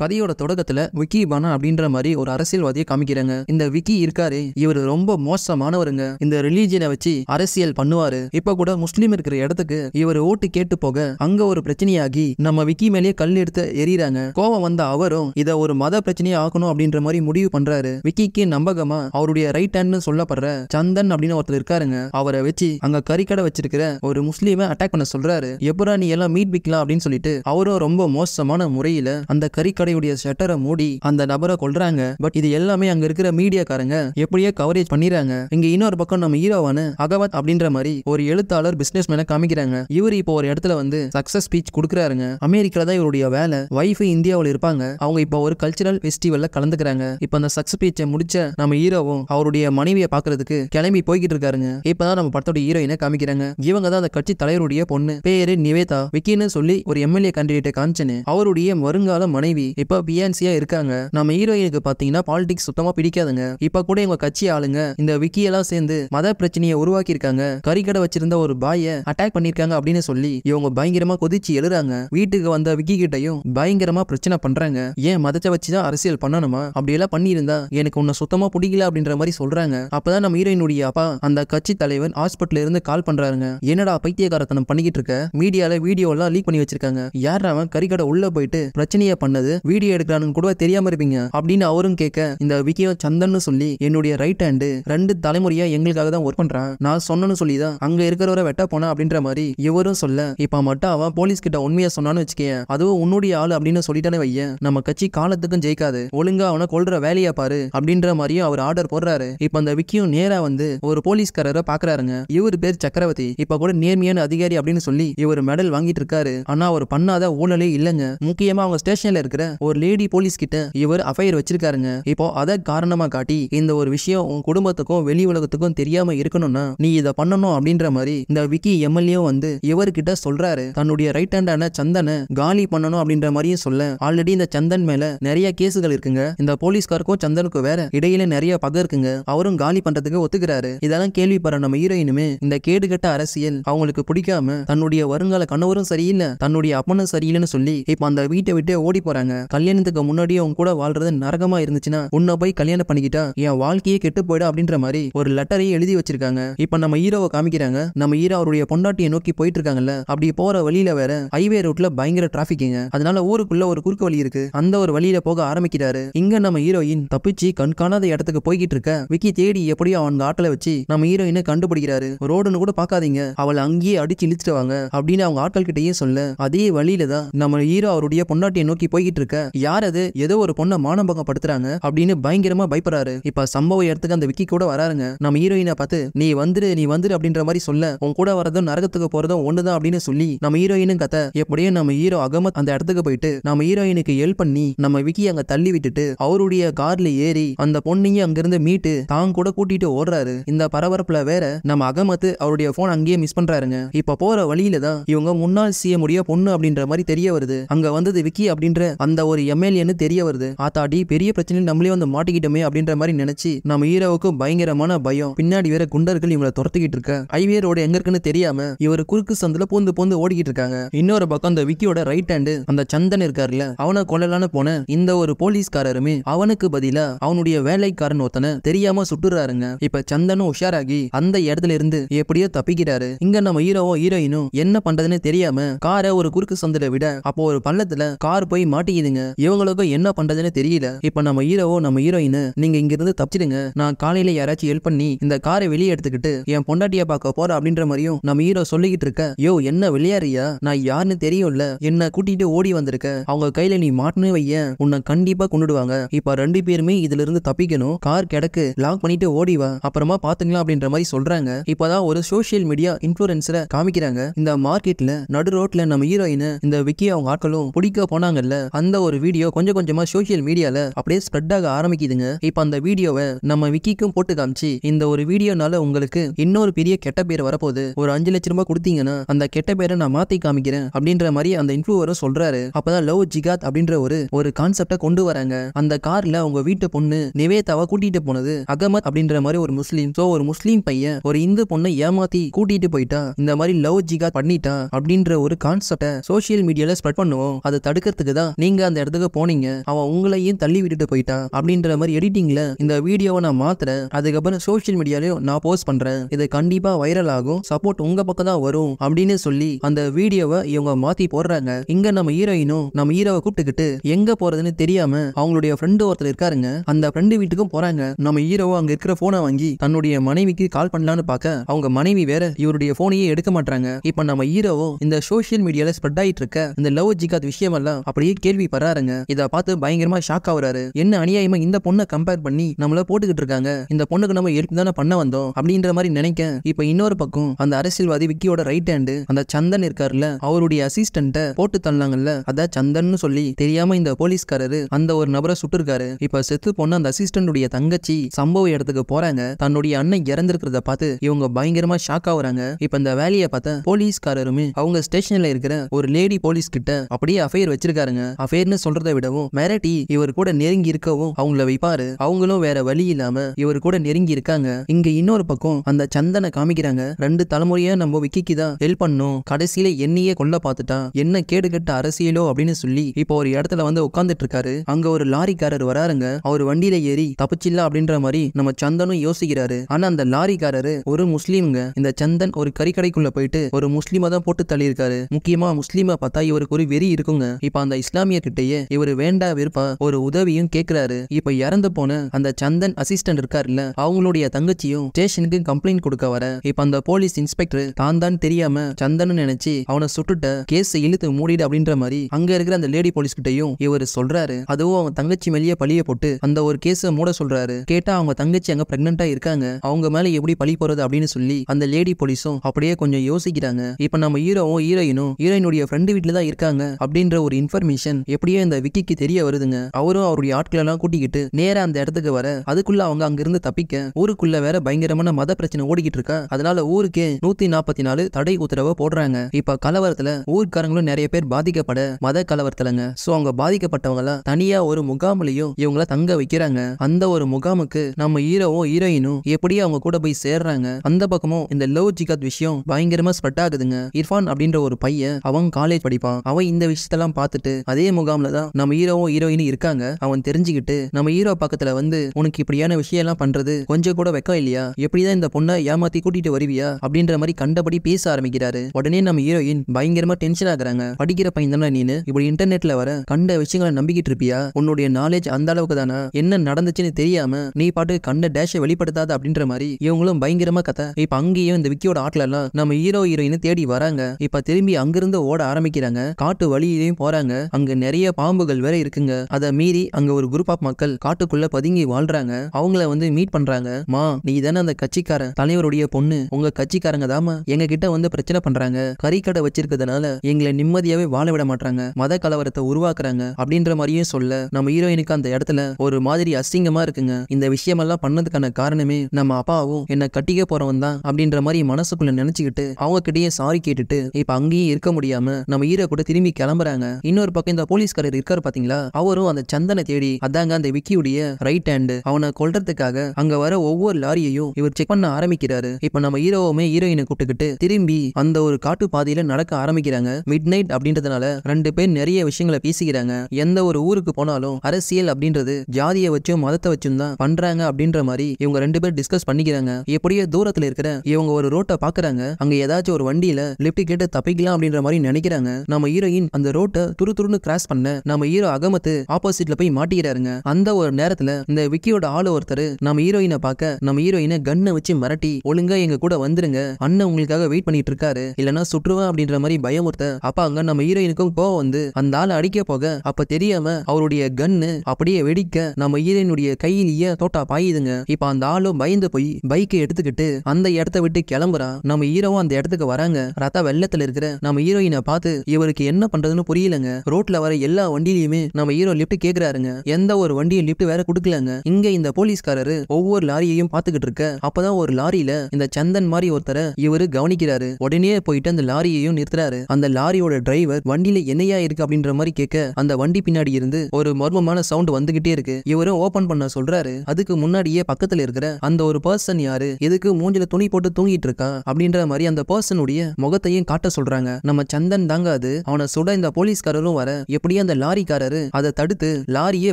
கதையோட தொடக்கத்துல விக்கி பானா அப்படின்ற மாதிரி ஒரு அரசியல்வாதியை காமிக்கிறாங்க இந்த விக்கி இருக்காரு இவர் ரொம்ப மோசமானவருங்க இந்த ரிலீஜியனை வச்சு அரசியல் பண்ணுவாரு இப்ப கூட முஸ்லீம் இருக்கிற இடத்துக்கு இவர் ஓட்டு கேட்டு போக அங்க ஒரு பிரச்சனையாகி நம்ம விக்கி மேலேயே கல் எடுத்து எரியறாங்க கோவம் வந்த அவரும் இத ஒரு மத பிரச்சனையை ஆக்கணும் அப்படின்ற மாதிரி முடிவு பண்றாரு விக்கிக்கு நம்பகமா அவருடைய ரைட் ஹேண்ட் சொல்லப்படுற சந்தன் அப்படின்னு ஒருத்தர் இருக்காருங்க அவரை வச்சு அங்க கறிக்கடை வச்சிருக்கிற ஒரு முஸ்லீமை அட்டாக் பண்ண சொல்றாரு எப்பரா நீ எல்லாம் மீட் விக்கலாம் அப்படின்னு சொல்லிட்டு அவரும் ரொம்ப மோசமான முறையில அந்த கறிக்கடை கடையுடைய ஷட்டரை மூடி அந்த நபரை கொள்றாங்க பட் இது எல்லாமே அங்க இருக்கிற மீடியாக்காரங்க எப்படியே கவரேஜ் பண்ணிடுறாங்க இங்க இன்னொரு பக்கம் நம்ம ஹீரோவான அகவத் அப்படின்ற மாதிரி ஒரு எழுத்தாளர் பிசினஸ் மேன காமிக்கிறாங்க இவர் இப்போ ஒரு இடத்துல வந்து சக்சஸ் ஸ்பீச் கொடுக்குறாருங்க அமெரிக்கால தான் இவருடைய வேலை ஒய்ஃப் இந்தியாவில் இருப்பாங்க அவங்க இப்போ ஒரு கல்ச்சரல் ஃபெஸ்டிவல்ல கலந்துக்கிறாங்க இப்போ அந்த சக்சஸ் ஸ்பீச்சை முடிச்ச நம்ம ஹீரோவும் அவருடைய மனைவியை பாக்குறதுக்கு கிளம்பி போய்கிட்டு இருக்காருங்க இப்பதான் நம்ம படத்தோட ஹீரோயினை காமிக்கிறாங்க இவங்க தான் அந்த கட்சி தலைவருடைய பொண்ணு பேரு நிவேதா விக்கின்னு சொல்லி ஒரு எம்எல்ஏ கேண்டிடேட்டை காமிச்சனு அவருடைய வருங்கால மனைவி இப்போ பிஎன்சியா இருக்காங்க நம்ம ஹீரோயினுக்கு பாத்தீங்கன்னா பாலிடிக்ஸ் சுத்தமா பிடிக்காதுங்க இப்ப கூட எங்க கட்சி ஆளுங்க இந்த விக்கி எல்லாம் சேர்ந்து மத பிரச்சனையை உருவாக்கி இருக்காங்க கறிக்கடை வச்சிருந்த ஒரு பாய அட்டாக் பண்ணிருக்காங்க அப்படின்னு சொல்லி இவங்க பயங்கரமா கொதிச்சு எழுறாங்க வீட்டுக்கு வந்த விக்கி கிட்டையும் பயங்கரமா பிரச்சனை பண்றாங்க ஏன் மதத்தை வச்சுதான் அரசியல் பண்ணணுமா அப்படி எல்லாம் பண்ணியிருந்தா எனக்கு உன்னை சுத்தமா பிடிக்கல அப்படின்ற மாதிரி சொல்றாங்க அப்பதான் நம்ம ஹீரோயினுடைய அப்பா அந்த கட்சி தலைவர் ஹாஸ்பிட்டல் இருந்து கால் பண்றாருங்க என்னடா பைத்தியகாரத்தனம் பண்ணிக்கிட்டு இருக்க மீடியால வீடியோ எல்லாம் லீக் பண்ணி வச்சிருக்காங்க யார் அவன் கறிக்கடை உள்ள போயிட்டு பிரச்சனையை பண்ணது வீடியோ எடுக்கிறானுன்னு கூட தெரியாம இருப்பீங்க அப்படின்னு அவரும் கேட்க இந்த விக்கியும் சந்தன் சொல்லி என்னுடைய ரைட் ஹேண்டு ரெண்டு தலைமுறையா எங்களுக்காக தான் ஒர்க் பண்றான் நான் சொன்னனு சொல்லி தான் அங்க இருக்கிறவரை வெட்ட போனா அப்படின்ற மாதிரி இவரும் சொல்ல இப்ப மட்டும் அவன் போலீஸ் கிட்ட உண்மையா சொன்னான்னு வச்சுக்கேன் அதுவும் உன்னுடைய ஆள் அப்படின்னு சொல்லிட்டானே வைய நம்ம கட்சி காலத்துக்கும் ஜெயிக்காது ஒழுங்கா அவனை கொள்ற வேலையா பாரு அப்படின்ற மாதிரியும் அவர் ஆர்டர் போடுறாரு இப்ப அந்த விக்கியும் நேரா வந்து ஒரு போலீஸ்காரரை பாக்குறாருங்க இவர் பேர் சக்கரவர்த்தி இப்ப கூட நேர்மையான அதிகாரி அப்படின்னு சொல்லி இவர் மெடல் வாங்கிட்டு இருக்காரு ஆனா அவர் பண்ணாத ஊழலே இல்லைங்க முக்கியமா அவங்க ஸ்டேஷன்ல இருக்கிற ஒரு லேடி போலீஸ் கிட்ட இவர் அஃபயர் வச்சிருக்காருங்க இப்போ அதை காரணமா காட்டி இந்த ஒரு விஷயம் உன் குடும்பத்துக்கும் வெளி உலகத்துக்கும் தெரியாம இருக்கணும்னா நீ இதை பண்ணணும் அப்படின்ற மாதிரி இந்த விக்கி எம்எல்ஏ வந்து இவர்கிட்ட சொல்றாரு தன்னுடைய ரைட் ஹேண்டான சந்தனை காலி பண்ணணும் அப்படின்ற மாதிரியும் சொல்ல ஆல்ரெடி இந்த சந்தன் மேல நிறைய கேஸுகள் இருக்குங்க இந்த போலீஸ்காருக்கும் சந்தனுக்கும் வேற இடையில நிறைய பக இருக்குங்க அவரும் காலி பண்றதுக்கு ஒத்துக்கிறாரு இதெல்லாம் கேள்விப்படுற நம்ம ஹீரோயினுமே இந்த கேடுகட்ட அரசியல் அவங்களுக்கு பிடிக்காம தன்னுடைய வருங்கால கணவரும் சரியில்லை தன்னுடைய அப்பனும் சரியில்லைன்னு சொல்லி இப்ப அந்த வீட்டை விட்டு ஓடி போறாங்க கல்யாணத்துக்கு முன்னாடியே உன் கூட வாழ்றது நரகமா இருந்துச்சுன்னா உன்ன போய் கல்யாணம் பண்ணிக்கிட்டா என் வாழ்க்கையே கெட்டு போயிடும் அப்படின்ற மாதிரி ஒரு லெட்டரையும் எழுதி வச்சிருக்காங்க இப்ப நம்ம ஹீரோவை காமிக்கிறாங்க நம்ம ஹீரோ அவருடைய பொண்டாட்டியை நோக்கி போயிட்டு இருக்காங்கல்ல அப்படி போற வழியில வேற ஹைவே ரோட்ல பயங்கர டிராபிக் அதனால ஊருக்குள்ள ஒரு குறுக்கு வழி இருக்கு அந்த ஒரு வழியில போக ஆரம்பிக்கிறாரு இங்க நம்ம ஹீரோயின் தப்பிச்சு கண்காணாத இடத்துக்கு போய்கிட்டு இருக்க விக்கி தேடி எப்படியோ அவன் ஆட்டல வச்சு நம்ம ஹீரோயினை கண்டுபிடிக்கிறாரு ரோடுன்னு கூட பாக்காதீங்க அவளை அங்கேயே அடிச்சு இழுத்துட்டு வாங்க அப்படின்னு அவங்க ஆட்கள் கிட்டேயே சொல்ல அதே வழியில தான் நம்ம ஹீரோ அவருடைய பொண்டாட்டியை நோக்கி போய்கிட்டு இருக்க இருக்க யார் அது ஏதோ ஒரு பொண்ணை மானபங்கப்படுத்துறாங்க அப்படின்னு பயங்கரமா பயப்படுறாரு இப்ப சம்பவ இடத்துக்கு அந்த விக்கி கூட வராருங்க நம்ம ஹீரோயினை பார்த்து நீ வந்துரு நீ வந்துரு அப்படின்ற மாதிரி சொல்ல உன் கூட வரதும் நரகத்துக்கு போறதும் ஒண்ணுதான் அப்படின்னு சொல்லி நம்ம ஹீரோயினும் கத்த எப்படியும் நம்ம ஹீரோ அகமத் அந்த இடத்துக்கு போயிட்டு நம்ம ஹீரோயினுக்கு ஹெல்ப் பண்ணி நம்ம விக்கி அங்க தள்ளி விட்டுட்டு அவருடைய கார்ல ஏறி அந்த பொண்ணையும் அங்கிருந்து மீட்டு தான் கூட கூட்டிட்டு ஓடுறாரு இந்த பரபரப்புல வேற நம்ம அகமத்து அவருடைய போன் அங்கேயே மிஸ் பண்றாருங்க இப்ப போற வழியில தான் இவங்க முன்னாள் சிஎம் உடைய பொண்ணு அப்படின்ற மாதிரி தெரிய வருது அங்க வந்தது விக்கி அப்படின்ற அந்த ஒரு எம்எல்ஏன்னு தெரிய வருது ஆத்தாடி பெரிய பிரச்சனையில் நம்மளே வந்து மாட்டிக்கிட்டோமே அப்படின்ற மாதிரி நினைச்சு நம்ம ஹீரோவுக்கு பயங்கரமான பயம் பின்னாடி வேற குண்டர்கள் இவங்களை துரத்துக்கிட்டு இருக்க ஐவியர் ரோடு எங்க இருக்குன்னு தெரியாம இவர் குறுக்கு சந்தில பூந்து பூந்து ஓடிக்கிட்டு இருக்காங்க இன்னொரு பக்கம் அந்த விக்கியோட ரைட் ஹேண்டு அந்த சந்தன் இருக்காருல்ல அவனை கொள்ளலான போன இந்த ஒரு போலீஸ்காரருமே அவனுக்கு பதிலா அவனுடைய வேலைக்காரன் ஒருத்தனை தெரியாம சுட்டுறாருங்க இப்ப சந்தனும் உஷாராகி அந்த இடத்துல இருந்து எப்படியோ தப்பிக்கிறாரு இங்க நம்ம ஹீரோவோ ஹீரோயினும் என்ன பண்றதுன்னு தெரியாம காரை ஒரு குறுக்கு சந்தில விட அப்போ ஒரு பள்ளத்துல கார் போய் மாட்டிக்கிட்டு தெரியுதுங்க இவங்களுக்கும் என்ன பண்றதுன்னு தெரியல இப்ப நம்ம ஹீரோவோ நம்ம ஹீரோயின் நீங்க இங்க இருந்து தப்பிச்சிடுங்க நான் காலையில யாராச்சும் ஹெல்ப் பண்ணி இந்த காரை வெளியே எடுத்துக்கிட்டு என் பொண்டாட்டிய பார்க்க போற அப்படின்ற மாதிரியும் நம்ம ஹீரோ சொல்லிக்கிட்டு இருக்க யோ என்ன விளையாறியா நான் யாருன்னு தெரியும்ல என்ன கூட்டிட்டு ஓடி வந்திருக்க அவங்க கையில நீ மாட்டினே வைய உன்னை கண்டிப்பா கொண்டுடுவாங்க இப்ப ரெண்டு பேருமே இதுல இருந்து தப்பிக்கணும் கார் கிடக்கு லாக் பண்ணிட்டு ஓடிவா அப்புறமா பாத்துக்கலாம் அப்படின்ற மாதிரி சொல்றாங்க இப்பதான் ஒரு சோசியல் மீடியா இன்ஃபுளுசரை காமிக்கிறாங்க இந்த மார்க்கெட்ல நடு ரோட்ல நம்ம ஹீரோயின் இந்த விக்கி அவங்க ஆட்களும் பிடிக்க போனாங்கல்ல அந்த இருந்த ஒரு வீடியோ கொஞ்சம் கொஞ்சமா சோசியல் மீடியால அப்படியே ஸ்ப்ரெட் ஆக ஆரம்பிக்குதுங்க இப்ப அந்த வீடியோவை நம்ம விக்கிக்கும் போட்டு காமிச்சு இந்த ஒரு வீடியோனால உங்களுக்கு இன்னொரு பெரிய கெட்ட பேர் வரப்போகுது ஒரு அஞ்சு லட்ச ரூபாய் கொடுத்தீங்கன்னா அந்த கெட்ட பேரை நான் மாத்தி காமிக்கிறேன் அப்படின்ற மாதிரி அந்த இன்ஃபுவரும் சொல்றாரு அப்பதான் லவ் ஜிகாத் அப்படின்ற ஒரு ஒரு கான்செப்டை கொண்டு வராங்க அந்த கார்ல அவங்க வீட்டு பொண்ணு நிவேதாவை கூட்டிட்டு போனது அகமத் அப்படின்ற மாதிரி ஒரு முஸ்லீம் சோ ஒரு முஸ்லீம் பையன் ஒரு இந்து பொண்ணை ஏமாத்தி கூட்டிட்டு போயிட்டா இந்த மாதிரி லவ் ஜிகாத் பண்ணிட்டா அப்படின்ற ஒரு கான்செப்டை சோசியல் மீடியால ஸ்ப்ரெட் பண்ணுவோம் அதை தடுக்கிறதுக்கு தான் நீங்க அந்த இடத்துக்கு போனீங்க அவன் உங்களையும் தள்ளி விட்டுட்டு போயிட்டான் அப்படின்ற மாதிரி எடிட்டிங்ல இந்த வீடியோவை நான் மாத்துறேன் அதுக்கப்புறம் சோசியல் மீடியாலையும் நான் போஸ்ட் பண்றேன் இது கண்டிப்பா வைரல் ஆகும் சப்போர்ட் உங்க பக்கம் தான் வரும் அப்படின்னு சொல்லி அந்த வீடியோவை இவங்க மாத்தி போடுறாங்க இங்க நம்ம ஹீரோயினும் நம்ம ஹீரோவை கூப்பிட்டுக்கிட்டு எங்க போறதுன்னு தெரியாம அவங்களுடைய ஃப்ரெண்டு ஒருத்தர் இருக்காருங்க அந்த ஃப்ரெண்டு வீட்டுக்கும் போறாங்க நம்ம ஹீரோவை அங்க இருக்கிற போனை வாங்கி தன்னுடைய மனைவிக்கு கால் பண்ணலான்னு பார்க்க அவங்க மனைவி வேற இவருடைய போனையே எடுக்க மாட்டாங்க இப்ப நம்ம ஹீரோவும் இந்த சோசியல் மீடியால ஸ்ப்ரெட் ஆயிட்டு இருக்க இந்த லவ் ஜிகாத் விஷயம் எல்லாம் அப்படியே கேள்வி படுறாருங்க இத பார்த்து பயங்கரமா ஷாக் ஆகுறாரு என்ன அநியாயமா இந்த பொண்ணை கம்பேர் பண்ணி நம்மள போட்டுக்கிட்டு இருக்காங்க இந்த பொண்ணுக்கு நம்ம ஏற்கனவே தானே பண்ண வந்தோம் அப்படின்ற மாதிரி நினைக்க இப்ப இன்னொரு பக்கம் அந்த அரசியல்வாதி விக்கியோட ரைட் ஹேண்டு அந்த சந்தன் இருக்காருல்ல அவருடைய அசிஸ்டண்ட்டை போட்டு தள்ளாங்கல்ல அதான் சந்தன் சொல்லி தெரியாம இந்த போலீஸ்காரரு அந்த ஒரு நபரை சுட்டுருக்காரு இப்ப செத்து பொண்ணு அந்த அசிஸ்டண்டுடைய தங்கச்சி சம்பவ இடத்துக்கு போறாங்க தன்னுடைய அண்ணன் இறந்திருக்கிறத பார்த்து இவங்க பயங்கரமா ஷாக் ஆகுறாங்க இப்ப இந்த வேலையை பார்த்த போலீஸ்காரருமே அவங்க ஸ்டேஷன்ல இருக்கிற ஒரு லேடி போலீஸ் கிட்ட அப்படியே அஃபையர் வச்சிருக்காருங்க அஃபையர் பேர்னு சொல்றதை விடவும் மிரட்டி இவர் கூட நெருங்கி இருக்கவும் அவங்கள வைப்பாரு அவங்களும் வேற வழி இல்லாம இவர் கூட நெருங்கி இருக்காங்க இங்க இன்னொரு பக்கம் அந்த சந்தனை காமிக்கிறாங்க ரெண்டு தலைமுறையா நம்ம விக்கிக்கு தான் ஹெல்ப் பண்ணும் கடைசியில என்னையே கொல்ல பாத்துட்டா என்ன கேடு கட்ட அரசியலோ அப்படின்னு சொல்லி இப்போ ஒரு இடத்துல வந்து உட்காந்துட்டு இருக்காரு அங்க ஒரு லாரிக்காரர் வராருங்க அவர் வண்டியில ஏறி தப்பிச்சில்ல அப்படின்ற மாதிரி நம்ம சந்தனும் யோசிக்கிறாரு ஆனா அந்த லாரிக்காரரு ஒரு முஸ்லீம்ங்க இந்த சந்தன் ஒரு கறிக்கடைக்குள்ள போயிட்டு ஒரு முஸ்லீமா தான் போட்டு இருக்காரு முக்கியமா முஸ்லீமா பார்த்தா இவருக்கு ஒரு வெறி இருக்குங்க இப்ப அந்த இஸ்லாமியர் கிட்டேயே இவரு வேண்டா விருப்பா ஒரு உதவியும் கேக்குறாரு இப்ப இறந்து போன அந்த சந்தன் அசிஸ்டன்ட் இருக்காருல்ல அவங்களுடைய தங்கச்சியும் ஸ்டேஷனுக்கு கம்ப்ளைண்ட் கொடுக்க வர இப்ப அந்த போலீஸ் இன்ஸ்பெக்டர் தான் தான் தெரியாம சந்தன் நினைச்சு அவனை சுட்டுட்ட கேஸ் இழுத்து மூடிடு அப்படின்ற மாதிரி அங்க இருக்கிற அந்த லேடி போலீஸ் கிட்டையும் இவர் சொல்றாரு அதுவும் அவங்க தங்கச்சி மேலேயே பழிய போட்டு அந்த ஒரு கேஸ மூட சொல்றாரு கேட்டா அவங்க தங்கச்சி அங்க பிரெக்னெண்டா இருக்காங்க அவங்க மேல எப்படி பழி போறது அப்படின்னு சொல்லி அந்த லேடி போலீஸும் அப்படியே கொஞ்சம் யோசிக்கிறாங்க இப்ப நம்ம ஹீரோவும் ஹீரோயினும் ஹீரோயினுடைய ஃப்ரெண்டு வீட்டுல தான் இருக்காங்க அப்படின்ற ஒரு இன்ஃபர்மேஷன் எப்படி அப்படியே இந்த விக்கிக்கு தெரிய வருதுங்க அவரும் அவருடைய ஆட்களை எல்லாம் கூட்டிக்கிட்டு நேரா அந்த இடத்துக்கு வர அதுக்குள்ள அவங்க அங்கிருந்து தப்பிக்க ஊருக்குள்ள வேற பயங்கரமான மத பிரச்சனை ஓடிக்கிட்டு இருக்க அதனால ஊருக்கே நூத்தி நாற்பத்தி நாலு தடை உத்தரவு போடுறாங்க இப்ப கலவரத்துல ஊருக்காரங்களும் நிறைய பேர் பாதிக்கப்பட மத கலவரத்துலங்க சோ அவங்க எல்லாம் தனியா ஒரு முகாம்லயும் இவங்கள தங்க வைக்கிறாங்க அந்த ஒரு முகாமுக்கு நம்ம ஹீரோவும் ஹீரோயினும் எப்படி அவங்க கூட போய் சேர்றாங்க அந்த பக்கமும் இந்த லவ் ஜிகாத் விஷயம் பயங்கரமா ஸ்பெட் ஆகுதுங்க இர்பான் அப்படின்ற ஒரு பையன் அவன் காலேஜ் படிப்பான் அவன் இந்த விஷயத்தெல்லாம் பார்த்துட்டு அதே முகாம் முகாம்ல தான் நம்ம ஹீரோவும் ஹீரோயினும் இருக்காங்க அவன் தெரிஞ்சுக்கிட்டு நம்ம ஹீரோ பக்கத்துல வந்து உனக்கு இப்படியான விஷயம் எல்லாம் பண்றது கொஞ்சம் கூட வெக்கம் இல்லையா எப்படிதான் இந்த பொண்ணை ஏமாத்தி கூட்டிட்டு வருவியா அப்படின்ற மாதிரி கண்டபடி பேச ஆரம்பிக்கிறாரு உடனே நம்ம ஹீரோயின் பயங்கரமா டென்ஷன் ஆகுறாங்க படிக்கிற பையன் நீனு இப்படி இன்டர்நெட்ல வர கண்ட விஷயங்களை நம்பிக்கிட்டு இருப்பியா உன்னுடைய நாலேஜ் அந்த அளவுக்கு தானா என்ன நடந்துச்சுன்னு தெரியாம நீ பாட்டு கண்ட டேஷை வெளிப்படுத்தாத அப்படின்ற மாதிரி இவங்களும் பயங்கரமா கதை இப்ப அங்கேயும் இந்த விக்கியோட ஆட்ல எல்லாம் நம்ம ஹீரோ ஹீரோயின் தேடி வராங்க இப்ப திரும்பி அங்கிருந்து ஓட ஆரம்பிக்கிறாங்க காட்டு வழியிலையும் போறாங்க அங்க நிறைய பெரிய பாம்புகள் வேற இருக்குங்க அதை மீறி அங்க ஒரு குரூப் ஆஃப் மக்கள் காட்டுக்குள்ள பதுங்கி வாழ்றாங்க அவங்கள வந்து மீட் பண்றாங்க மா நீ தானே அந்த கட்சிக்காரன் தலைவருடைய பொண்ணு உங்க கட்சிக்காரங்க தாமா எங்க கிட்ட வந்து பிரச்சனை பண்றாங்க கறிக்கடை வச்சிருக்கிறதுனால எங்களை நிம்மதியாவே வாழ விட மாட்டாங்க மத கலவரத்தை உருவாக்குறாங்க அப்படின்ற மாதிரியும் சொல்ல நம்ம ஹீரோயினுக்கு அந்த இடத்துல ஒரு மாதிரி அசிங்கமா இருக்குங்க இந்த விஷயமெல்லாம் பண்ணதுக்கான காரணமே நம்ம அப்பாவும் என்ன கட்டிக்க போறவன் தான் அப்படின்ற மாதிரி மனசுக்குள்ள நினைச்சுக்கிட்டு அவங்க கிட்டயே சாரி கேட்டுட்டு இப்ப அங்கேயும் இருக்க முடியாம நம்ம ஹீரோ கூட திரும்பி கிளம்புறாங்க இன்னொரு பக்கம் இந்த போலீஸ் போலீஸ்காரர் இருக்காரு பாத்தீங்களா அவரும் அந்த சந்தனை தேடி அதாங்க அந்த விக்கியுடைய ரைட் ஹேண்டு அவனை கொல்றதுக்காக அங்க வர ஒவ்வொரு லாரியையும் இவர் செக் பண்ண ஆரம்பிக்கிறாரு இப்ப நம்ம ஹீரோவுமே ஹீரோயினை கூட்டுக்கிட்டு திரும்பி அந்த ஒரு காட்டு பாதையில நடக்க ஆரம்பிக்கிறாங்க மிட் நைட் அப்படின்றதுனால ரெண்டு பேர் நிறைய விஷயங்களை பேசிக்கிறாங்க எந்த ஒரு ஊருக்கு போனாலும் அரசியல் அப்படின்றது ஜாதியை வச்சும் மதத்தை வச்சும் தான் பண்றாங்க அப்படின்ற மாதிரி இவங்க ரெண்டு பேர் டிஸ்கஸ் பண்ணிக்கிறாங்க எப்படியோ தூரத்துல இருக்கிற இவங்க ஒரு ரோட்டை பாக்குறாங்க அங்க ஏதாச்சும் ஒரு வண்டியில லிப்ட் கேட்டு தப்பிக்கலாம் அப்படின்ற மாதிரி நினைக்கிறாங்க நம்ம ஹீரோயின் அந்த ரோட்டை துரு துருன்னு கிராஸ் பண்ண நம்ம ஹீரோ அகமத்து ஆப்போசிட்ல போய் மாட்டிக்கிறாருங்க அந்த ஒரு நேரத்துல இந்த விக்கியோட ஆளு ஒருத்தர் நம்ம ஹீரோயினை பார்க்க நம்ம ஹீரோயினை கண்ணை வச்சு மிரட்டி ஒழுங்கா எங்க கூட வந்துருங்க அண்ணன் உங்களுக்காக வெயிட் பண்ணிட்டு இருக்காரு இல்லனா சுற்றுவா அப்படின்ற மாதிரி பயமுறுத்த அப்ப அங்க நம்ம ஹீரோயினுக்கும் கோவம் வந்து அந்த ஆள் அடிக்க போக அப்ப தெரியாம அவருடைய கண்ணு அப்படியே வெடிக்க நம்ம ஹீரோயினுடைய கையிலேயே தோட்டா பாயுதுங்க இப்ப அந்த ஆளும் பயந்து போய் பைக்கை எடுத்துக்கிட்டு அந்த இடத்த விட்டு கிளம்புறா நம்ம ஹீரோவும் அந்த இடத்துக்கு வராங்க ரத்த வெள்ளத்துல இருக்கிற நம்ம ஹீரோயினை பார்த்து இவருக்கு என்ன பண்றதுன்னு புரியலங்க ரோட்ல வர எல்லா வண்டியிலுமே நம்ம ஹீரோ லிப்ட் கேக்குறாருங்க எந்த ஒரு வண்டியும் லிப்ட் வேற குடுக்கலங்க இங்க இந்த போலீஸ்காரரு ஒவ்வொரு லாரியையும் பாத்துக்கிட்டு இருக்க அப்பதான் ஒரு லாரியில இந்த சந்தன் மாதிரி ஒருத்தரை இவரு கவனிக்கிறாரு உடனே போயிட்டு அந்த லாரியையும் நிறுத்துறாரு அந்த லாரியோட டிரைவர் வண்டியில என்னையா இருக்கு அப்படின்ற மாதிரி கேட்க அந்த வண்டி பின்னாடி இருந்து ஒரு மர்மமான சவுண்ட் வந்துகிட்டே இருக்கு இவரும் ஓபன் பண்ண சொல்றாரு அதுக்கு முன்னாடியே பக்கத்துல இருக்கிற அந்த ஒரு பர்சன் யாரு எதுக்கு மூஞ்சில துணி போட்டு தூங்கிட்டு இருக்கா அப்படின்ற மாதிரி அந்த பர்சனுடைய முகத்தையும் காட்ட சொல்றாங்க நம்ம சந்தன் தாங்க அது அவனை சுட இந்த போலீஸ்காரரும் வர எப்படி அப்படியே அந்த லாரிக்காரரு அதை தடுத்து லாரியே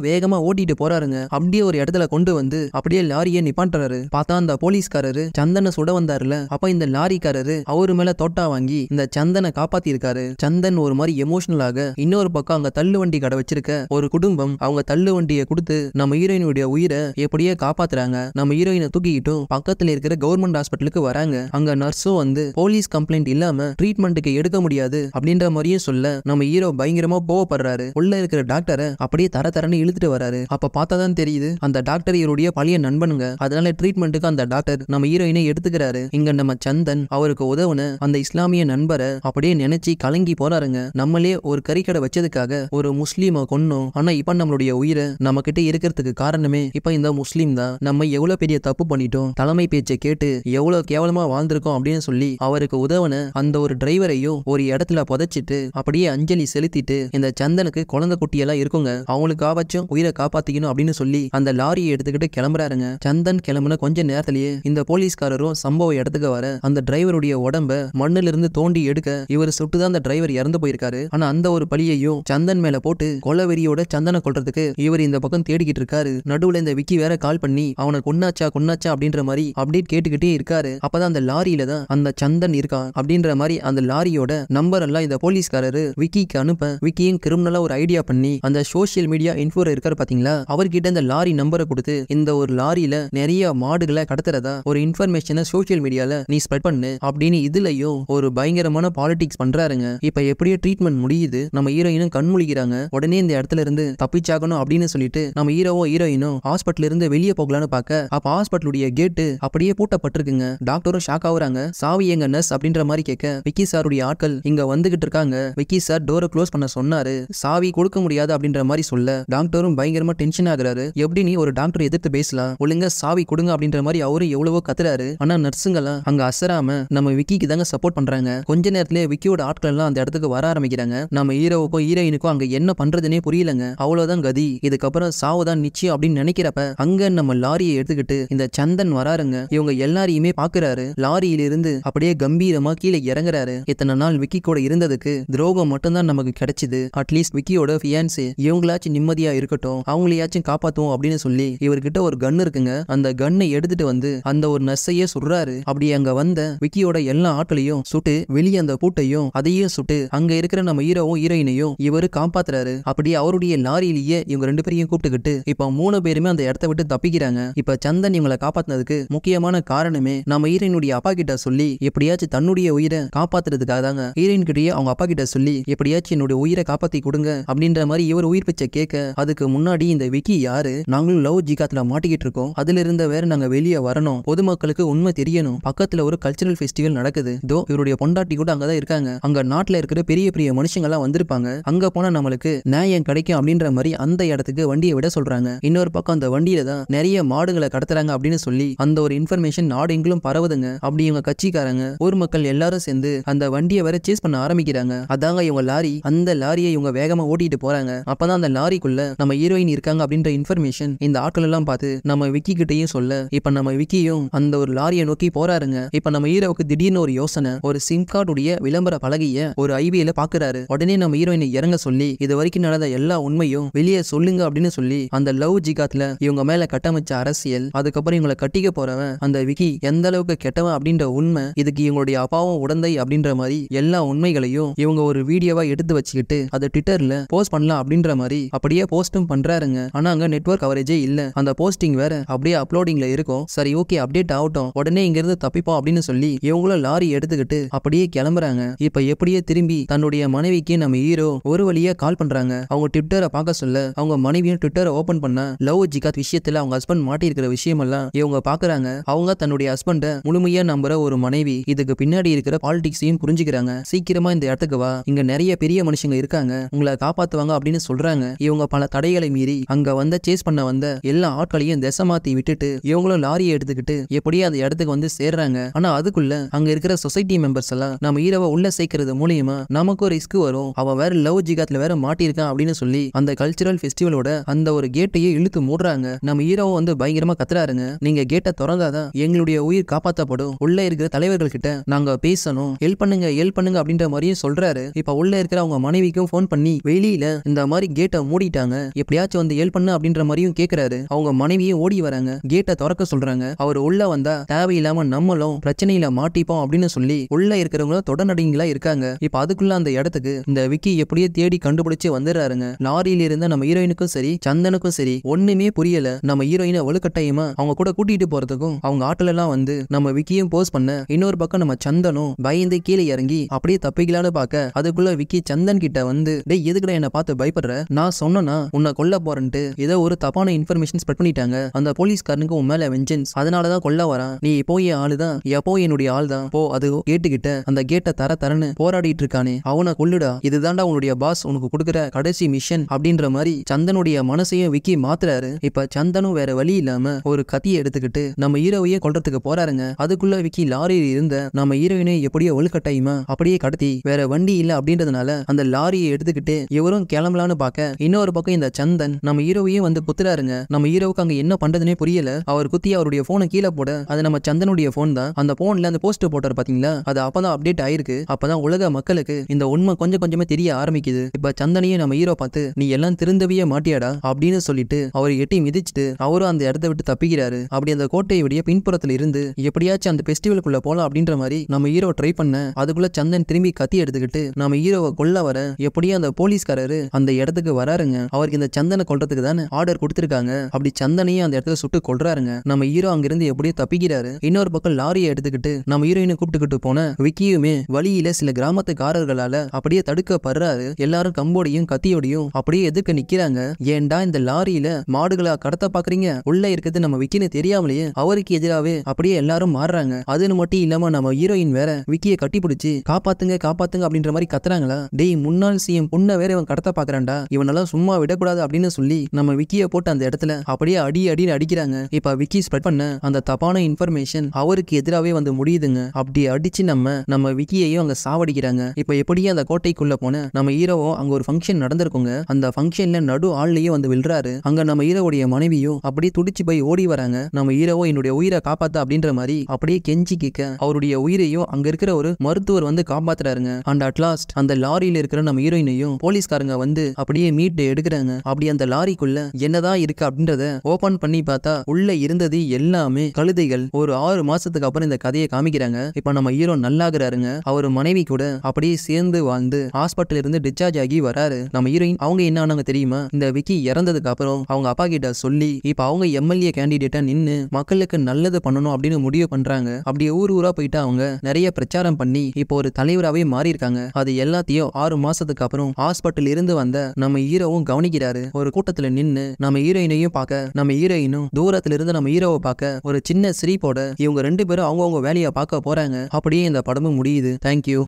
வேகமா ஓட்டிட்டு போறாருங்க அப்படியே ஒரு இடத்துல கொண்டு வந்து அப்படியே லாரியே நிப்பாட்டுறாரு பார்த்தா அந்த போலீஸ்காரரு சந்தனை சுட வந்தாருல அப்ப இந்த லாரிக்காரரு அவரு மேல தோட்டா வாங்கி இந்த சந்தனை காப்பாத்தி இருக்காரு சந்தன் ஒரு மாதிரி எமோஷனலாக இன்னொரு பக்கம் அங்க தள்ளு வண்டி கடை வச்சிருக்க ஒரு குடும்பம் அவங்க தள்ளு வண்டியை கொடுத்து நம்ம ஹீரோயினுடைய உயிரை எப்படியே காப்பாத்துறாங்க நம்ம ஹீரோயினை தூக்கிக்கிட்டும் பக்கத்துல இருக்கிற கவர்மெண்ட் ஹாஸ்பிட்டலுக்கு வராங்க அங்க நர்ஸும் வந்து போலீஸ் கம்ப்ளைண்ட் இல்லாம ட்ரீட்மெண்ட்டுக்கு எடுக்க முடியாது அப்படின்ற மாதிரியும் சொல்ல நம்ம ஹீரோ பயங்கரமா போகப்படுறாரு வராரு உள்ள இருக்கிற டாக்டரை அப்படியே தர தரன்னு இழுத்துட்டு வராரு அப்ப பார்த்தாதான் தெரியுது அந்த டாக்டர் இவருடைய பழைய நண்பனுங்க அதனால ட்ரீட்மெண்ட்டுக்கு அந்த டாக்டர் நம்ம ஹீரோயினை எடுத்துக்கிறாரு இங்க நம்ம சந்தன் அவருக்கு உதவுன அந்த இஸ்லாமிய நண்பரை அப்படியே நினைச்சு கலங்கி போறாருங்க நம்மளே ஒரு கறிக்கடை வச்சதுக்காக ஒரு முஸ்லீம கொன்னோம் ஆனா இப்ப நம்மளுடைய உயிரை நம்ம கிட்ட இருக்கிறதுக்கு காரணமே இப்ப இந்த முஸ்லீம் தான் நம்ம எவ்வளவு பெரிய தப்பு பண்ணிட்டோம் தலைமை பேச்சை கேட்டு எவ்வளவு கேவலமா வாழ்ந்திருக்கோம் அப்படின்னு சொல்லி அவருக்கு உதவுன அந்த ஒரு டிரைவரையும் ஒரு இடத்துல புதைச்சிட்டு அப்படியே அஞ்சலி செலுத்திட்டு இந்த சந்தன் சந்தனுக்கு குழந்தை குட்டியெல்லாம் இருக்குங்க அவங்களுக்கு உயிரை காப்பாத்திக்கணும் அப்படின்னு சொல்லி அந்த லாரியை எடுத்துக்கிட்டு கிளம்புறாருங்க சந்தன் கிளம்புன கொஞ்ச நேரத்திலேயே இந்த போலீஸ்காரரும் சம்பவ இடத்துக்கு வர அந்த டிரைவருடைய உடம்ப மண்ணில இருந்து தோண்டி எடுக்க இவர் சுட்டுதான் அந்த டிரைவர் இறந்து போயிருக்காரு ஆனா அந்த ஒரு பழியையும் சந்தன் மேல போட்டு கொலவெறியோட சந்தனை கொள்றதுக்கு இவர் இந்த பக்கம் தேடிக்கிட்டு இருக்காரு நடுவுல இந்த விக்கி வேற கால் பண்ணி அவனை கொன்னாச்சா கொன்னாச்சா அப்படின்ற மாதிரி அப்டேட் கேட்டுக்கிட்டே இருக்காரு அப்பதான் அந்த லாரியில தான் அந்த சந்தன் இருக்கான் அப்படின்ற மாதிரி அந்த லாரியோட நம்பர் எல்லாம் இந்த போலீஸ்காரரு விக்கிக்கு அனுப்ப விக்கியும் கிரிமினல் பர்சனலாக ஒரு ஐடியா பண்ணி அந்த சோசியல் மீடியா இன்ஃபோர் இருக்காரு பாத்தீங்களா அவர்கிட்ட இந்த லாரி நம்பரை கொடுத்து இந்த ஒரு லாரியில நிறைய மாடுகளை கடத்துறதா ஒரு இன்ஃபர்மேஷனை சோசியல் மீடியால நீ ஸ்ப்ரெட் பண்ணு அப்படின்னு இதுலயும் ஒரு பயங்கரமான பாலிடிக்ஸ் பண்றாருங்க இப்ப எப்படியோ ட்ரீட்மெண்ட் முடியுது நம்ம ஹீரோயினும் கண் முழிக்கிறாங்க உடனே இந்த இடத்துல இருந்து தப்பிச்சாகணும் அப்படின்னு சொல்லிட்டு நம்ம ஹீரோவோ ஹீரோயினும் ஹாஸ்பிட்டல் இருந்து வெளியே போகலான்னு பார்க்க அப்ப ஹாஸ்பிட்டலுடைய கேட்டு அப்படியே பூட்டப்பட்டிருக்குங்க டாக்டரும் ஷாக் ஆகுறாங்க சாவி எங்க நர்ஸ் அப்படின்ற மாதிரி கேட்க விக்கி சாருடைய ஆட்கள் இங்க வந்துகிட்டு இருக்காங்க விக்கி சார் டோரை க்ளோஸ் பண்ண சொன்னாரு சாவி கொடுக்க முடியாது அப்படின்ற மாதிரி சொல்ல டாக்டரும் பயங்கரமா டென்ஷன் ஆகுறாரு எப்படி நீ ஒரு டாக்டர் எதிர்த்து பேசலாம் ஒழுங்கா சாவி கொடுங்க அப்படின்ற மாதிரி அவரு எவ்வளவோ கத்துறாரு ஆனா நர்ஸுங்கெல்லாம் அங்க அசராம நம்ம விக்கிக்கு தாங்க சப்போர்ட் பண்றாங்க கொஞ்ச நேரத்திலேயே விக்கியோட ஆட்கள் எல்லாம் அந்த இடத்துக்கு வர ஆரம்பிக்கிறாங்க நம்ம ஹீரோவுக்கும் ஹீரோயினுக்கும் அங்க என்ன பண்றதுனே புரியலங்க அவ்வளவுதான் கதி இதுக்கப்புறம் சாவுதான் நிச்சயம் அப்படின்னு நினைக்கிறப்ப அங்க நம்ம லாரியை எடுத்துக்கிட்டு இந்த சந்தன் வராருங்க இவங்க எல்லாரையுமே பாக்குறாரு லாரியிலிருந்து அப்படியே கம்பீரமா கீழே இறங்குறாரு இத்தனை நாள் விக்கி கூட இருந்ததுக்கு துரோகம் மட்டும்தான் நமக்கு கிடைச்சது அட்லீஸ்ட் அட்லீஸ்ட் விக்கியோட ஃபியான்சி இவங்களாச்சும் நிம்மதியா இருக்கட்டும் அவங்களையாச்சும் காப்பாத்துவோம் அப்படின்னு சொல்லி இவர்கிட்ட ஒரு கன் இருக்குங்க அந்த கன்னை எடுத்துட்டு வந்து அந்த ஒரு நர்ஸையே சொல்றாரு அப்படி அங்க வந்த விக்கியோட எல்லா ஆட்களையும் சுட்டு வெளியே அந்த பூட்டையும் அதையும் சுட்டு அங்க இருக்கிற நம்ம ஹீரோவும் ஹீரோயினையும் இவரு காப்பாத்துறாரு அப்படி அவருடைய லாரியிலேயே இவங்க ரெண்டு பேரையும் கூப்பிட்டுக்கிட்டு இப்ப மூணு பேருமே அந்த இடத்த விட்டு தப்பிக்கிறாங்க இப்ப சந்தன் இவங்களை காப்பாத்தினதுக்கு முக்கியமான காரணமே நம்ம ஹீரோயினுடைய அப்பா கிட்ட சொல்லி எப்படியாச்சும் தன்னுடைய உயிரை காப்பாத்துறதுக்காக தாங்க ஹீரோயின் கிட்டேயே அவங்க அப்பா கிட்ட சொல்லி எப்படியாச்சும் என்னுடைய உயிரை காப்பாத்தி கொடுங்க அப்படின்ற மாதிரி இவர் உயிர் பிச்சை கேட்க அதுக்கு முன்னாடி இந்த விக்கி யாரு நாங்களும் லவ் ஜிகாத்ல மாட்டிக்கிட்டு இருக்கோம் அதுல இருந்த வேற நாங்க வெளியே வரணும் பொதுமக்களுக்கு உண்மை தெரியணும் பக்கத்துல ஒரு கல்ச்சரல் ஃபெஸ்டிவல் நடக்குது இதோ இவருடைய பொண்டாட்டி கூட அங்கதான் இருக்காங்க அங்க நாட்டுல இருக்கிற பெரிய பெரிய மனுஷங்க எல்லாம் வந்திருப்பாங்க அங்க போனா நம்மளுக்கு நியாயம் கிடைக்கும் அப்படின்ற மாதிரி அந்த இடத்துக்கு வண்டியை விட சொல்றாங்க இன்னொரு பக்கம் அந்த வண்டியில தான் நிறைய மாடுகளை கடத்துறாங்க அப்படின்னு சொல்லி அந்த ஒரு இன்ஃபர்மேஷன் நாடு எங்களும் பரவுதுங்க அப்படி இவங்க கட்சிக்காரங்க ஊர் மக்கள் எல்லாரும் சேர்ந்து அந்த வண்டியை வேற சேஸ் பண்ண ஆரம்பிக்கிறாங்க அதாங்க இவங்க லாரி அந்த லாரியை இவங்க வேகமா ஓட்டிட்டு போறாங்க அப்பதான் அந்த லாரிக்குள்ள நம்ம ஹீரோயின் இருக்காங்க அப்படின்ற இன்ஃபர்மேஷன் இந்த ஆட்கள் எல்லாம் பார்த்து நம்ம விக்கி கிட்டையும் சொல்ல இப்ப நம்ம விக்கியும் அந்த ஒரு லாரியை நோக்கி போறாருங்க இப்ப நம்ம ஹீரோவுக்கு திடீர்னு ஒரு யோசனை ஒரு சிம் கார்டுடைய விளம்பர பலகைய ஒரு ஐபிஐல பாக்குறாரு உடனே நம்ம ஹீரோயினை இறங்க சொல்லி இது வரைக்கும் நடந்த எல்லா உண்மையும் வெளியே சொல்லுங்க அப்படின்னு சொல்லி அந்த லவ் ஜிகாத்ல இவங்க மேல கட்டமைச்ச அரசியல் அதுக்கப்புறம் இவங்களை கட்டிக்க போறவன் அந்த விக்கி எந்த அளவுக்கு கெட்டவன் அப்படின்ற உண்மை இதுக்கு இவங்களுடைய அப்பாவும் உடந்தை அப்படின்ற மாதிரி எல்லா உண்மைகளையும் இவங்க ஒரு வீடியோவா எடுத்து வச்சுக்கிட்டு அதை ட்விட்டர்ல போஸ்ட் பண்ணலாம் அப்படின்ற மாதிரி அப்படியே போஸ்டும் பண்றாருங்க ஆனா அங்க நெட்ஒர்க் கவரேஜே இல்ல அந்த போஸ்டிங் வேற அப்படியே அப்லோடிங்ல இருக்கும் சரி ஓகே அப்டேட் ஆகட்டும் உடனே இங்க இருந்து தப்பிப்போம் அப்படின்னு சொல்லி இவங்கள லாரி எடுத்துக்கிட்டு அப்படியே கிளம்புறாங்க இப்ப எப்படியே திரும்பி தன்னுடைய மனைவிக்கு நம்ம ஹீரோ ஒரு வழியா கால் பண்றாங்க அவங்க ட்விட்டரை பார்க்க சொல்ல அவங்க மனைவியும் ட்விட்டரை ஓபன் பண்ண லவ் ஜிகாத் விஷயத்துல அவங்க ஹஸ்பண்ட் மாட்டிருக்கிற விஷயம் எல்லாம் இவங்க பாக்குறாங்க அவங்க தன்னுடைய ஹஸ்பண்ட முழுமையா நம்புற ஒரு மனைவி இதுக்கு பின்னாடி இருக்கிற பாலிடிக்ஸையும் புரிஞ்சுக்கிறாங்க சீக்கிரமா இந்த இடத்துக்கு வா இங்க நிறைய பெரிய மனுஷங்க இருக்காங்க உங்களை காப்பாத்துவாங்க அப்படின்னு சொல்றாங்க இவங்க பல தடைகளை மீறி அங்க வந்த சேஸ் பண்ண வந்த எல்லா ஆட்களையும் திசை மாத்தி விட்டுட்டு இவங்களும் லாரியை எடுத்துக்கிட்டு எப்படியே அந்த இடத்துக்கு வந்து சேர்றாங்க ஆனா அதுக்குள்ள அங்க இருக்கிற சொசைட்டி மெம்பர்ஸ் எல்லாம் நம்ம ஈரவ உள்ள சேர்க்கறது மூலியமா நமக்கும் ரிஸ்க் வரும் அவ வேற லவ் ஜிகாத்ல வேற மாட்டிருக்கான் அப்படின்னு சொல்லி அந்த கல்ச்சரல் ஃபெஸ்டிவலோட அந்த ஒரு கேட்டையே இழுத்து மூடுறாங்க நம்ம ஈரோ வந்து பயங்கரமா கத்துறாருங்க நீங்க கேட்டை திறந்தாதான் எங்களுடைய உயிர் காப்பாற்றப்படும் உள்ள இருக்கிற தலைவர்கள் கிட்ட நாங்க பேசணும் ஹெல்ப் பண்ணுங்க ஹெல்ப் பண்ணுங்க அப்படின்ற மாதிரியும் சொல்றாரு இப்ப உள்ள இருக்கிற அவங்க மனைவிக்கும் போன் பண்ணி பண்ணி வெளியில இந்த மாதிரி கேட்டை மூடிட்டாங்க எப்படியாச்சும் வந்து ஹெல்ப் பண்ண அப்படின்ற மாதிரியும் கேக்குறாரு அவங்க மனைவியே ஓடி வராங்க கேட்டை திறக்க சொல்றாங்க அவர் உள்ள வந்தா தேவையில்லாம நம்மளும் பிரச்சனையில மாட்டிப்போம் அப்படின்னு சொல்லி உள்ள இருக்கிறவங்களும் தொடர்நடிகளா இருக்காங்க இப்ப அதுக்குள்ள அந்த இடத்துக்கு இந்த விக்கி எப்படியே தேடி கண்டுபிடிச்சு வந்துடுறாருங்க லாரியில இருந்த நம்ம ஹீரோயினுக்கும் சரி சந்தனுக்கும் சரி ஒண்ணுமே புரியல நம்ம ஹீரோயினை வலுக்கட்டாயமா அவங்க கூட கூட்டிட்டு போறதுக்கும் அவங்க ஆட்டோல எல்லாம் வந்து நம்ம விக்கியும் போஸ் பண்ண இன்னொரு பக்கம் நம்ம சந்தனும் பயந்து கீழே இறங்கி அப்படியே தப்பிக்கலான்னு பார்க்க அதுக்குள்ள விக்கி சந்தன் கிட்ட வந்து டே எதுக்குடா என்ன பார்த்து பயப்படுற நான் சொன்னா உன்னை கொல்ல போறேன்ட்டு ஏதோ ஒரு தப்பான இன்ஃபர்மேஷன் ஸ்ப்ரெட் பண்ணிட்டாங்க அந்த போலீஸ்காரனுக்கு உன் மேல வெஞ்சன்ஸ் அதனாலதான் கொல்ல வரான் நீ இப்போ என் ஆளுதான் எப்போ என்னுடைய ஆள் தான் போ அது கேட்டுக்கிட்ட அந்த கேட்டை தர தரன்னு போராடிட்டு இருக்கானே அவனை கொல்லுடா இதுதான்டா உன்னுடைய பாஸ் உனக்கு கொடுக்குற கடைசி மிஷன் அப்படின்ற மாதிரி சந்தனுடைய மனசையும் விக்கி மாத்துறாரு இப்ப சந்தனும் வேற வழி இல்லாம ஒரு கத்தியை எடுத்துக்கிட்டு நம்ம ஹீரோவையே கொல்றதுக்கு போறாருங்க அதுக்குள்ள விக்கி லாரியில் இருந்த நம்ம ஹீரோயினை எப்படியோ ஒழுக்கட்டாயுமா அப்படியே கடத்தி வேற வண்டி இல்ல அப்படின்றதுனால அந்த லாரியை எடுத்துக்கிட்டு சொல்லிட்டு இவரும் கிளம்பலான்னு பார்க்க இன்னொரு பக்கம் இந்த சந்தன் நம்ம ஹீரோவையும் வந்து குத்துறாருங்க நம்ம ஹீரோவுக்கு அங்க என்ன பண்றதுனே புரியல அவர் குத்தி அவருடைய போனை கீழே போட அது நம்ம சந்தனுடைய போன் தான் அந்த போன்ல அந்த போஸ்டர் போட்டார் பாத்தீங்களா அது அப்பதான் அப்டேட் ஆயிருக்கு அப்பதான் உலக மக்களுக்கு இந்த உண்மை கொஞ்சம் கொஞ்சமா தெரிய ஆரம்பிக்குது இப்ப சந்தனையும் நம்ம ஹீரோ பார்த்து நீ எல்லாம் திருந்தவையே மாட்டியாடா அப்படின்னு சொல்லிட்டு அவர் எட்டி மிதிச்சுட்டு அவரும் அந்த இடத்த விட்டு தப்பிக்கிறாரு அப்படி அந்த கோட்டையுடைய பின்புறத்துல இருந்து எப்படியாச்சும் அந்த பெஸ்டிவலுக்குள்ள போலாம் அப்படின்ற மாதிரி நம்ம ஹீரோ ட்ரை பண்ண அதுக்குள்ள சந்தன் திரும்பி கத்தி எடுத்துக்கிட்டு நம்ம ஹீரோவை கொல்ல வர எப்படியும் அந்த போலீஸ்காரரு அந்த இடத்துக்கு வராருங்க அவருக்கு இந்த சந்தனை கொல்றதுக்கு தானே ஆர்டர் கொடுத்துருக்காங்க அப்படி சந்தனையும் அந்த இடத்துல சுட்டு கொள்றாருங்க நம்ம ஹீரோ அங்கிருந்து எப்படியோ தப்பிக்கிறாரு இன்னொரு பக்கம் லாரியை எடுத்துக்கிட்டு நம்ம ஹீரோயினை கூப்பிட்டுக்கிட்டு போன விக்கியுமே வழியில சில கிராமத்துக்காரர்களால அப்படியே தடுக்கப்படுறாரு எல்லாரும் கம்போடையும் கத்தியோடையும் அப்படியே எதிர்க்க நிக்கிறாங்க ஏண்டா இந்த லாரியில மாடுகளா கடத்த பாக்குறீங்க உள்ள இருக்கிறது நம்ம விக்கின்னு தெரியாமலேயே அவருக்கு எதிராகவே அப்படியே எல்லாரும் மாறுறாங்க அதுன்னு மட்டும் இல்லாம நம்ம ஹீரோயின் வேற விக்கியை பிடிச்சி காப்பாத்துங்க காப்பாத்துங்க அப்படின்ற மாதிரி கத்துறாங்களா டெய் முன்னாள் சிஎம் உன்னை வேற இவன் கடத்த பாக்குறான்டா இவனெல்லாம் சும்மா விடக்கூடாது அப்படின்னு சொல்லி நம்ம விக்கிய போட்டு அந்த இடத்துல அப்படியே அடி அடின்னு அடிக்கிறாங்க இப்ப விக்கி ஸ்ப்ரெட் பண்ண அந்த தப்பான இன்ஃபர்மேஷன் அவருக்கு எதிராகவே வந்து முடியுதுங்க அப்படி அடிச்சு நம்ம நம்ம விக்கியையும் அங்க சாவடிக்கிறாங்க இப்ப எப்படியும் அந்த கோட்டைக்குள்ள போன நம்ம ஹீரோவோ அங்க ஒரு ஃபங்க்ஷன் நடந்திருக்குங்க அந்த ஃபங்க்ஷன்ல நடு ஆள்லயே வந்து விழுறாரு அங்க நம்ம ஹீரோவுடைய மனைவியும் அப்படியே துடிச்சு போய் ஓடி வராங்க நம்ம ஹீரோவோ என்னுடைய உயிரை காப்பாத்த அப்படின்ற மாதிரி அப்படியே கெஞ்சி கேட்க அவருடைய உயிரையும் அங்க இருக்கிற ஒரு மருத்துவர் வந்து காப்பாத்துறாருங்க அண்ட் அட்லாஸ்ட் அந்த லாரியில இருக்கிற நம்ம ஹீரோயினையும் தெரிஞ்சதும் போலீஸ்காரங்க வந்து அப்படியே மீட்டு எடுக்கிறாங்க அப்படி அந்த லாரிக்குள்ள என்னதான் இருக்கு அப்படின்றத ஓபன் பண்ணி பார்த்தா உள்ள இருந்தது எல்லாமே கழுதைகள் ஒரு ஆறு மாசத்துக்கு அப்புறம் இந்த கதையை காமிக்கிறாங்க இப்ப நம்ம ஹீரோ நல்லாகிறாருங்க அவர் மனைவி கூட அப்படியே சேர்ந்து வாழ்ந்து ஹாஸ்பிட்டல் இருந்து டிஸ்சார்ஜ் ஆகி வராரு நம்ம ஹீரோயின் அவங்க என்ன ஆனாங்க தெரியுமா இந்த விக்கி இறந்ததுக்கு அப்புறம் அவங்க அப்பா கிட்ட சொல்லி இப்ப அவங்க எம்எல்ஏ கேண்டிடேட்டா நின்னு மக்களுக்கு நல்லது பண்ணணும் அப்படின்னு முடிவு பண்றாங்க அப்படியே ஊர் ஊரா போயிட்டு அவங்க நிறைய பிரச்சாரம் பண்ணி இப்போ ஒரு தலைவராகவே மாறி இருக்காங்க அது எல்லாத்தையும் ஆறு மாசத்துக்கு அப்புறம் ஹாஸ்பிட்டல் இருந்து வந்த நம்ம ஹீரோவும் கவனிக்கிறாரு ஒரு கூட்டத்துல நின்னு நம்ம ஹீரோயினையும் பார்க்க நம்ம ஹீரோயினும் தூரத்துல இருந்து நம்ம ஹீரோவை பார்க்க ஒரு சின்ன சிரிப்போட இவங்க ரெண்டு பேரும் அவங்கவுங்க வேலையை பார்க்க போறாங்க அப்படியே இந்த படமும் முடியுது தேங்க்யூ